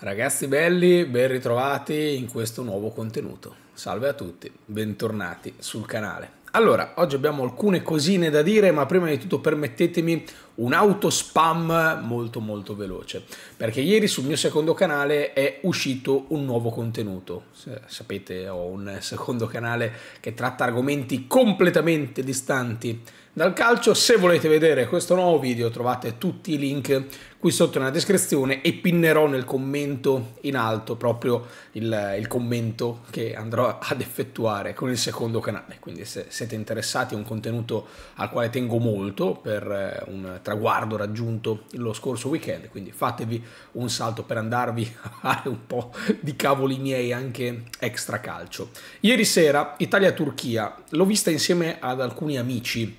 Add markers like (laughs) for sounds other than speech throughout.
Ragazzi belli, ben ritrovati in questo nuovo contenuto. Salve a tutti, bentornati sul canale. Allora, oggi abbiamo alcune cosine da dire, ma prima di tutto permettetemi un autospam molto molto veloce perché ieri sul mio secondo canale è uscito un nuovo contenuto Se sapete ho un secondo canale che tratta argomenti completamente distanti dal calcio se volete vedere questo nuovo video trovate tutti i link qui sotto nella descrizione e pinnerò nel commento in alto proprio il, il commento che andrò ad effettuare con il secondo canale quindi se siete interessati a un contenuto al quale tengo molto per eh, un traguardo raggiunto lo scorso weekend, quindi fatevi un salto per andarvi (laughs) a fare un po' di cavoli miei anche extra calcio. Ieri sera Italia-Turchia, l'ho vista insieme ad alcuni amici,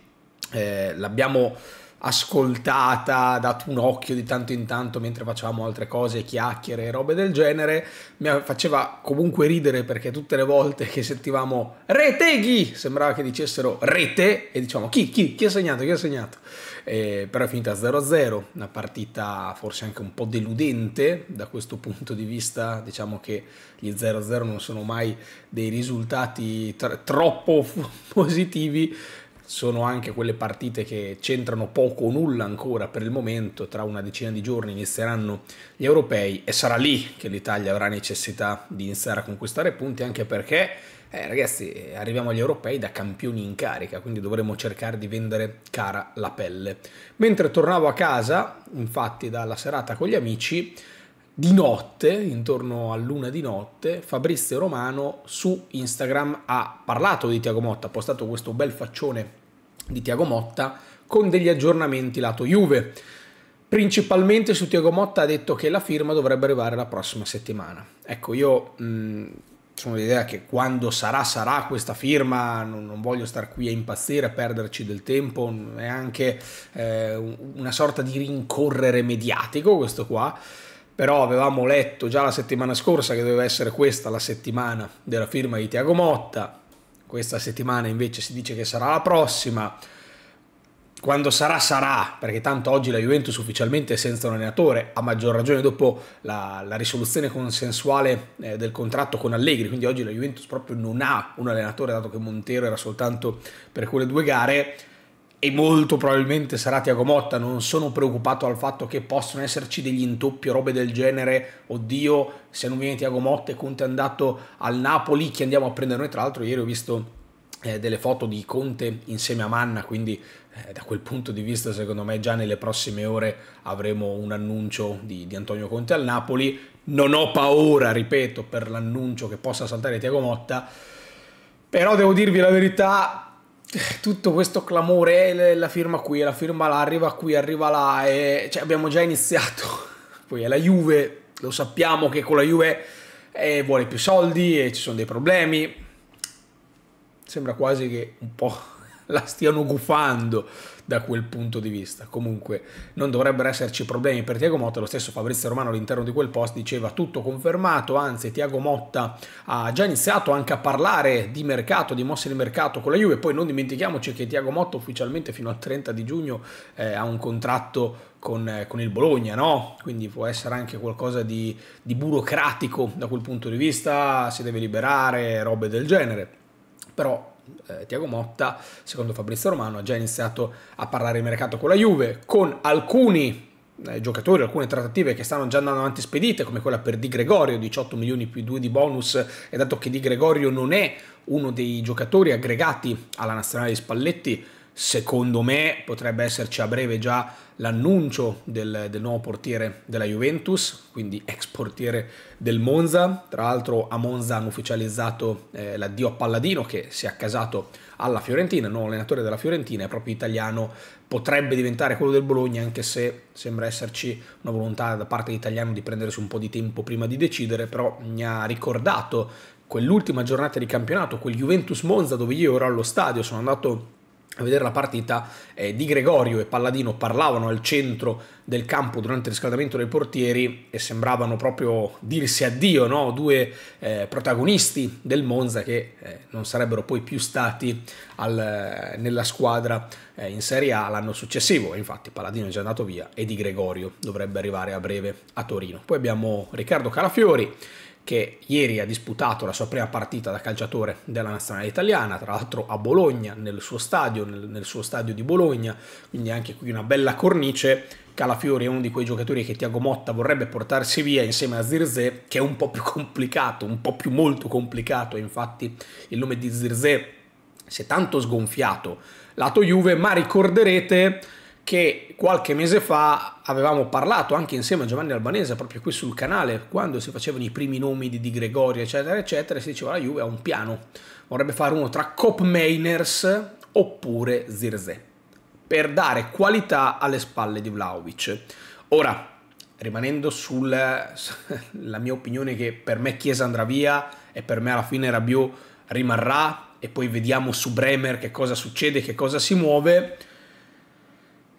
eh, l'abbiamo ascoltata, dato un occhio di tanto in tanto mentre facevamo altre cose, chiacchiere e robe del genere, mi faceva comunque ridere perché tutte le volte che sentivamo Reteghi sembrava che dicessero rete e diciamo chi, chi, chi ha segnato, chi ha segnato. Eh, però è finita 0-0, una partita forse anche un po' deludente da questo punto di vista, diciamo che gli 0-0 non sono mai dei risultati troppo (laughs) positivi sono anche quelle partite che c'entrano poco o nulla ancora per il momento, tra una decina di giorni inizieranno gli europei e sarà lì che l'Italia avrà necessità di iniziare a conquistare punti anche perché eh, ragazzi arriviamo agli europei da campioni in carica, quindi dovremo cercare di vendere cara la pelle. Mentre tornavo a casa, infatti dalla serata con gli amici, di notte, intorno a luna di notte, Fabrizio Romano su Instagram ha parlato di Tiago Motta, ha postato questo bel faccione di Tiago Motta con degli aggiornamenti lato Juve. Principalmente su Tiago Motta ha detto che la firma dovrebbe arrivare la prossima settimana. Ecco, io mh, sono dell'idea che quando sarà, sarà questa firma, non, non, voglio star qui a impazzire, a perderci del tempo, è anche eh, una sorta di rincorrere mediatico questo qua però avevamo letto già la settimana scorsa che doveva essere questa la settimana della firma di Tiago Motta, questa settimana invece si dice che sarà la prossima, quando sarà sarà, perché tanto oggi la Juventus ufficialmente è senza un allenatore, a maggior ragione dopo la, la risoluzione consensuale eh, del contratto con Allegri, quindi oggi la Juventus proprio non ha un allenatore, dato che Montero era soltanto per quelle due gare, e molto probabilmente sarà Tiago Motta, non sono preoccupato al fatto che possano esserci degli intoppi o robe del genere, oddio se non viene Tiago Motta e Conte è andato al Napoli, che andiamo a prendere noi? Tra l'altro ieri ho visto eh, delle foto di Conte insieme a Manna, quindi eh, da quel punto di vista secondo me già nelle prossime ore avremo un annuncio di, di Antonio Conte al Napoli, non ho paura, ripeto, per l'annuncio che possa saltare Tiago Motta, però devo dirvi la verità, tutto questo clamore, eh, la firma qui, la firma là, arriva qui, arriva là, e, cioè, abbiamo già iniziato. (laughs) Poi è la Juve, lo sappiamo che con la Juve eh, vuole più soldi e ci sono dei problemi. Sembra quasi che un po' la stiano gufando da quel punto di vista. Comunque non dovrebbero esserci problemi per Tiago Motta, lo stesso Fabrizio Romano all'interno di quel post diceva tutto confermato, anzi Tiago Motta ha già iniziato anche a parlare di mercato, di mosse di mercato con la Juve, poi non dimentichiamoci che Tiago Motta ufficialmente fino al 30 di giugno eh, ha un contratto con, eh, con, il Bologna, no? quindi può essere anche qualcosa di, di burocratico da quel punto di vista, si deve liberare, robe del genere. Però eh, Tiago Motta, secondo Fabrizio Romano, ha già iniziato a parlare di mercato con la Juve, con alcuni eh, giocatori, alcune trattative che stanno già andando avanti spedite, come quella per Di Gregorio, 18 milioni più 2 di bonus, e dato che Di Gregorio non è uno dei giocatori aggregati alla nazionale di Spalletti, Secondo me potrebbe esserci a breve già l'annuncio del, del, nuovo portiere della Juventus, quindi ex portiere del Monza. Tra l'altro a Monza hanno ufficializzato eh, l'addio a Palladino che si è accasato alla Fiorentina, il nuovo allenatore della Fiorentina è proprio italiano, potrebbe diventare quello del Bologna anche se sembra esserci una volontà da parte italiana di prendersi un po' di tempo prima di decidere, però mi ha ricordato quell'ultima giornata di campionato, quel Juventus Monza dove io ero allo stadio, sono andato a vedere la partita eh, Di Gregorio e Palladino parlavano al centro del campo durante il riscaldamento dei portieri e sembravano proprio dirsi addio, no? due eh, protagonisti del Monza che eh, non sarebbero poi più stati al, eh, nella squadra eh, in Serie A l'anno successivo. Infatti Paladino è già andato via e Di Gregorio dovrebbe arrivare a breve a Torino. Poi abbiamo Riccardo Calafiori che ieri ha disputato la sua prima partita da calciatore della nazionale italiana, tra l'altro a Bologna, nel suo stadio, nel, nel suo stadio di Bologna, quindi anche qui una bella cornice Calafiori è uno di quei giocatori che Tiago Motta vorrebbe portarsi via insieme a Zirze, che è un po' più complicato, un po' più molto complicato, infatti il nome di Zirze si è tanto sgonfiato lato Juve, ma ricorderete che qualche mese fa avevamo parlato anche insieme a Giovanni Albanese proprio qui sul canale, quando si facevano i primi nomi di Di Gregorio, eccetera, eccetera, si diceva la Juve ha un piano, vorrebbe fare uno tra Cop Mainers oppure Zirze, per dare qualità alle spalle di Vlaovic. Ora, rimanendo sulla mia opinione che per me Chiesa andrà via e per me alla fine Rabiot rimarrà, e poi vediamo su Bremer che cosa succede, che cosa si muove,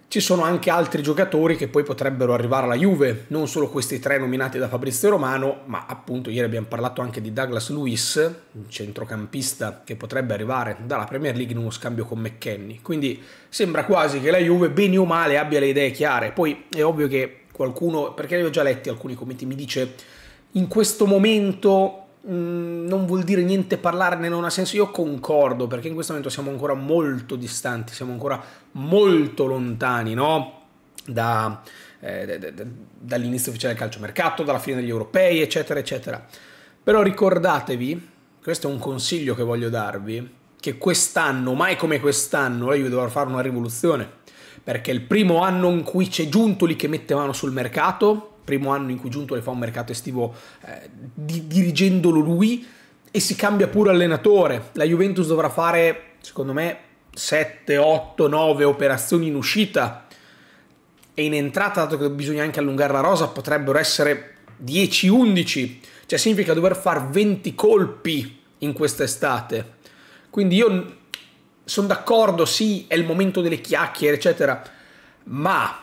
ci sono anche altri giocatori che poi potrebbero arrivare alla Juve, non solo questi tre nominati da Fabrizio Romano, ma appunto ieri abbiamo parlato anche di Douglas Luis, un centrocampista che potrebbe arrivare dalla Premier League in uno scambio con McKenny. Quindi sembra quasi che la Juve, bene o male, abbia le idee chiare. Poi è ovvio che qualcuno, perché ne ho già letti alcuni commenti, mi dice in questo momento Mm, non vuol dire niente parlarne, non ha senso. Io concordo perché in questo momento siamo ancora molto distanti, siamo ancora molto lontani, no? Da, eh, dall'inizio ufficiale del calciomercato, dalla fine degli europei, eccetera, eccetera. Però ricordatevi, questo è un consiglio che voglio darvi, che quest'anno, mai come quest'anno, io dovrò fare una rivoluzione, perché il primo anno in cui c'è Giuntoli che mette mano sul mercato, primo anno in cui giunto le fa un mercato estivo eh, di, dirigendolo lui e si cambia pure allenatore. La Juventus dovrà fare, secondo me, 7, 8, 9 operazioni in uscita e in entrata, dato che bisogna anche allungare la rosa, potrebbero essere 10, 11. Cioè significa dover fare 20 colpi in quest'estate. Quindi io sono d'accordo, sì, è il momento delle chiacchiere, eccetera, ma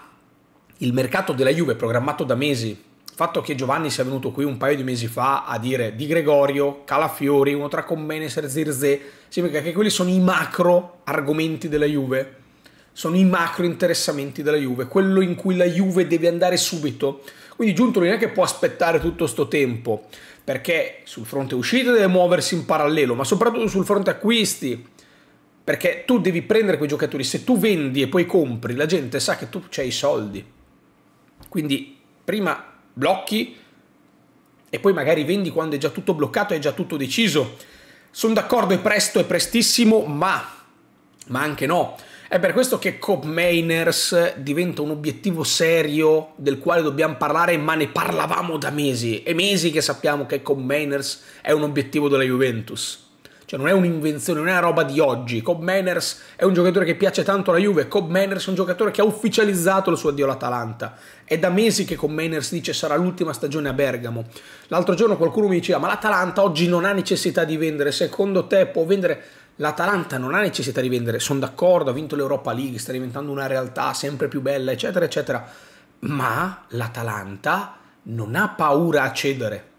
il mercato della Juve programmato da mesi, il fatto che Giovanni sia venuto qui un paio di mesi fa a dire Di Gregorio, Calafiori, uno tra Commeneser, Zirze, significa che quelli sono i macro argomenti della Juve, sono i macro interessamenti della Juve, quello in cui la Juve deve andare subito. Quindi Giunto non è che può aspettare tutto questo tempo, perché sul fronte uscite deve muoversi in parallelo, ma soprattutto sul fronte acquisti, perché tu devi prendere quei giocatori, se tu vendi e poi compri, la gente sa che tu hai i soldi quindi prima blocchi e poi magari vendi quando è già tutto bloccato, è già tutto deciso. Sono d'accordo, è presto, è prestissimo, ma, ma anche no. È per questo che Copmainers diventa un obiettivo serio del quale dobbiamo parlare, ma ne parlavamo da mesi. È mesi che sappiamo che Copmainers è un obiettivo della Juventus. Cioè non è un'invenzione, non è una roba di oggi. Cobb Manners è un giocatore che piace tanto alla Juve. Cobb Manners è un giocatore che ha ufficializzato il suo addio all'Atalanta. È da mesi che Cobb Manners dice sarà l'ultima stagione a Bergamo. L'altro giorno qualcuno mi diceva ma l'Atalanta oggi non ha necessità di vendere. Secondo te può vendere? L'Atalanta non ha necessità di vendere. Sono d'accordo, ha vinto l'Europa League, sta diventando una realtà sempre più bella, eccetera, eccetera. Ma l'Atalanta non ha paura a cedere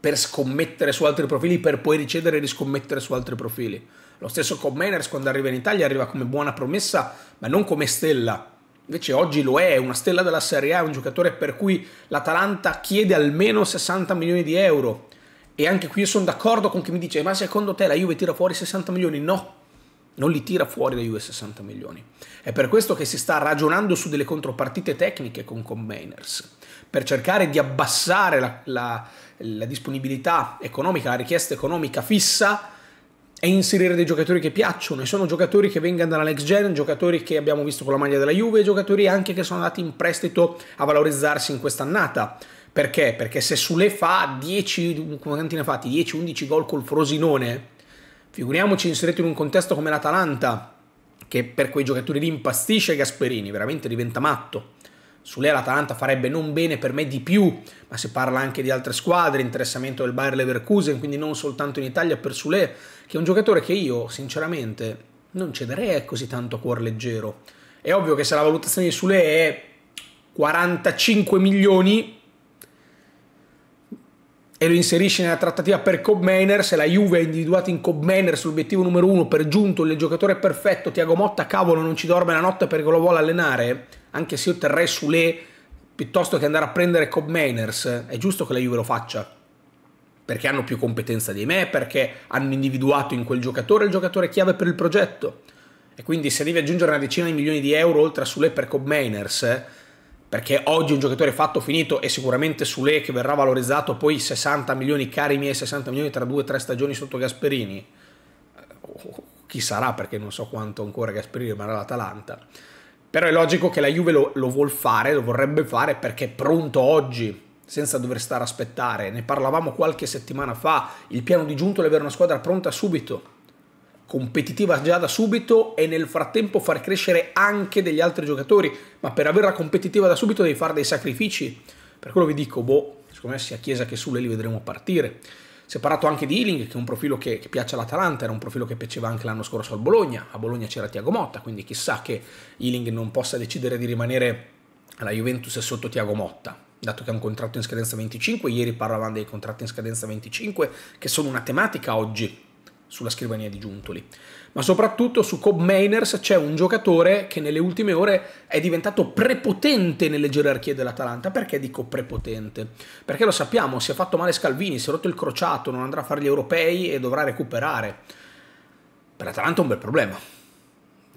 per scommettere su altri profili per poi ricedere e riscommettere su altri profili. Lo stesso con Mainers quando arriva in Italia arriva come buona promessa, ma non come stella. Invece oggi lo è, è una stella della Serie A, è un giocatore per cui l'Atalanta chiede almeno 60 milioni di euro. E anche qui io sono d'accordo con chi mi dice, ma secondo te la Juve tira fuori 60 milioni? No, non li tira fuori la Juve 60 milioni. È per questo che si sta ragionando su delle contropartite tecniche con Mainers per cercare di abbassare la, la, la disponibilità economica, la richiesta economica fissa e inserire dei giocatori che piacciono. E sono giocatori che vengono dalla next gen, giocatori che abbiamo visto con la maglia della Juve, giocatori anche che sono andati in prestito a valorizzarsi in quest'annata. Perché? Perché se Sule fa 10, quanti ne ha fatti? 10-11 gol col Frosinone, figuriamoci inserito in un contesto come l'Atalanta, che per quei giocatori lì impastisce Gasperini, veramente diventa matto sulle l'Atalanta farebbe non bene per me di più, ma si parla anche di altre squadre, interessamento del Bayer Leverkusen, quindi non soltanto in Italia per Sule, che è un giocatore che io sinceramente non cederei così tanto a cuor leggero. È ovvio che se la valutazione di Sule è 45 milioni, e lo inserisci nella trattativa per Cobb Manor, se la Juve ha individuato in Cobb Manor sull'obiettivo numero uno per giunto il giocatore perfetto, Tiago Motta, cavolo non ci dorme la notte perché lo vuole allenare, anche se io terrei su Le piuttosto che andare a prendere Cobb Manors, è giusto che la Juve lo faccia, perché hanno più competenza di me, perché hanno individuato in quel giocatore il giocatore chiave per il progetto, e quindi se devi aggiungere una decina di milioni di euro oltre a Sule per Cobb Manors perché oggi un giocatore fatto finito e sicuramente Sule che verrà valorizzato poi 60 milioni cari miei 60 milioni tra due o tre stagioni sotto Gasperini eh, chi sarà perché non so quanto ancora Gasperini rimarrà l'Atalanta però è logico che la Juve lo, lo vuol fare lo vorrebbe fare perché è pronto oggi senza dover stare a aspettare ne parlavamo qualche settimana fa il piano di giunto è avere una squadra pronta subito competitiva già da subito e nel frattempo far crescere anche degli altri giocatori, ma per averla competitiva da subito devi fare dei sacrifici. Per quello vi dico, boh, secondo me sia Chiesa che Sule li vedremo partire. Si è parlato anche di Ealing, che è un profilo che, che piace all'Atalanta, era un profilo che piaceva anche l'anno scorso al Bologna, a Bologna c'era Tiago Motta, quindi chissà che Ealing non possa decidere di rimanere alla Juventus sotto Tiago Motta dato che ha un contratto in scadenza 25, ieri parlavamo dei contratti in scadenza 25, che sono una tematica oggi sulla scrivania di Giuntoli. Ma soprattutto su Cobb Mainers c'è un giocatore che nelle ultime ore è diventato prepotente nelle gerarchie dell'Atalanta. Perché dico prepotente? Perché lo sappiamo, si è fatto male Scalvini, si è rotto il crociato, non andrà a fare gli europei e dovrà recuperare. Per l'Atalanta è un bel problema.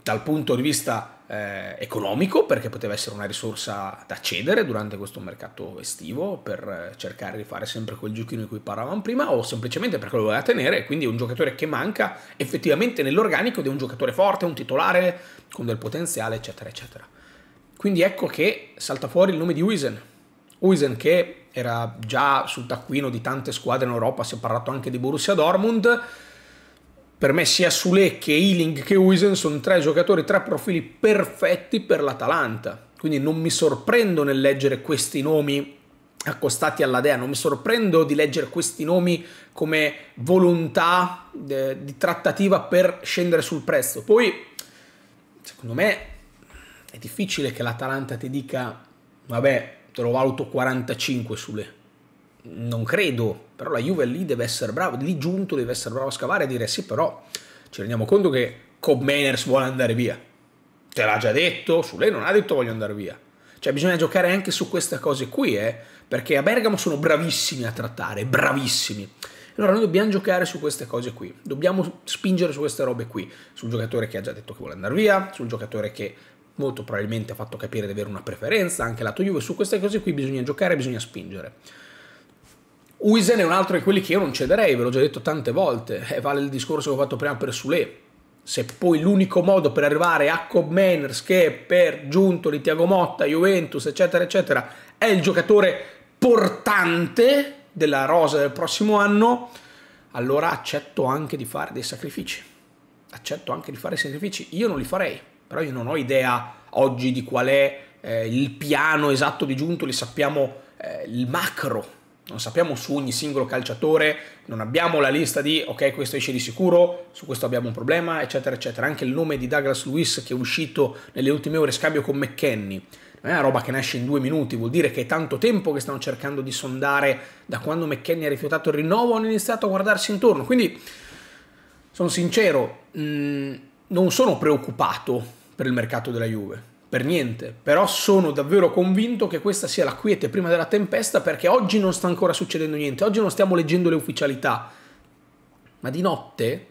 Dal punto di vista eh, economico perché poteva essere una risorsa da cedere durante questo mercato estivo per eh, cercare di fare sempre quel giochino di cui parlavamo prima o semplicemente perché lo voleva tenere e quindi è un giocatore che manca effettivamente nell'organico ed è un giocatore forte, un titolare con del potenziale eccetera eccetera. Quindi ecco che salta fuori il nome di Wisen. Wisen che era già sul taccuino di tante squadre in Europa, si è parlato anche di Borussia Dortmund per me sia Sule che Ealing che Wisen sono tre giocatori, tre profili perfetti per l'Atalanta. Quindi non mi sorprendo nel leggere questi nomi accostati alla Dea, non mi sorprendo di leggere questi nomi come volontà eh, di trattativa per scendere sul prezzo. Poi, secondo me, è difficile che l'Atalanta ti dica, vabbè, te lo valuto 45 Sule non credo, però la Juve lì deve essere brava, lì giunto deve essere brava a scavare e dire sì, però ci rendiamo conto che Cobb vuole andare via. Te l'ha già detto, su lei non ha detto voglio andare via. Cioè bisogna giocare anche su queste cose qui, eh, perché a Bergamo sono bravissimi a trattare, bravissimi. Allora noi dobbiamo giocare su queste cose qui, dobbiamo spingere su queste robe qui, sul giocatore che ha già detto che vuole andare via, sul giocatore che molto probabilmente ha fatto capire di avere una preferenza, anche lato Juve, su queste cose qui bisogna giocare, bisogna spingere. Uisen è un altro di quelli che io non cederei, ve l'ho già detto tante volte, eh, vale il discorso che ho fatto prima per Sule. Se poi l'unico modo per arrivare a Cobb Manners, che per Giuntoli, Tiago Motta, Juventus, eccetera, eccetera, è il giocatore portante della rosa del prossimo anno, allora accetto anche di fare dei sacrifici. Accetto anche di fare sacrifici. Io non li farei, però io non ho idea oggi di qual è eh, il piano esatto di Giuntoli, sappiamo eh, il macro non sappiamo su ogni singolo calciatore, non abbiamo la lista di ok questo esce di sicuro, su questo abbiamo un problema, eccetera, eccetera. Anche il nome di Douglas Lewis che è uscito nelle ultime ore scambio con McKenny, non è una roba che nasce in due minuti, vuol dire che è tanto tempo che stanno cercando di sondare da quando McKenny ha rifiutato il rinnovo, hanno iniziato a guardarsi intorno. Quindi, sono sincero, mh, mm, non sono preoccupato per il mercato della Juve per niente, però sono davvero convinto che questa sia la quiete prima della tempesta perché oggi non sta ancora succedendo niente, oggi non stiamo leggendo le ufficialità, ma di notte,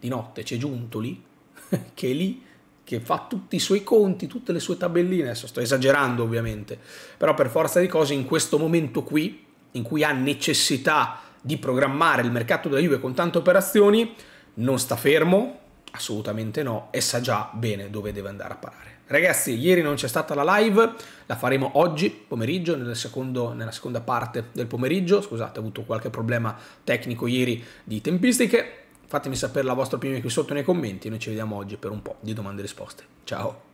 di notte c'è Giuntoli (laughs) che è lì che fa tutti i suoi conti, tutte le sue tabelline, adesso sto esagerando ovviamente, però per forza di cose in questo momento qui, in cui ha necessità di programmare il mercato della Juve con tante operazioni, non sta fermo, assolutamente no, e sa già bene dove deve andare a parare. Ragazzi, ieri non c'è stata la live, la faremo oggi pomeriggio, nel secondo, nella seconda parte del pomeriggio. Scusate, ho avuto qualche problema tecnico ieri di tempistiche. Fatemi sapere la vostra opinione qui sotto nei commenti. Noi ci vediamo oggi per un po' di domande e risposte. Ciao!